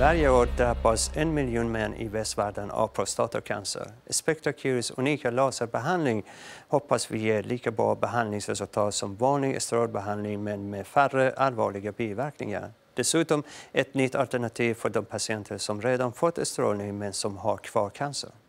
Varje år drabbas en miljon män i västvärlden av prostatacancer. Spectacures unika laserbehandling hoppas vi ger lika bra behandlingsresultat som vanlig strålbehandling men med färre allvarliga biverkningar. Dessutom ett nytt alternativ för de patienter som redan fått strålning men som har kvar cancer.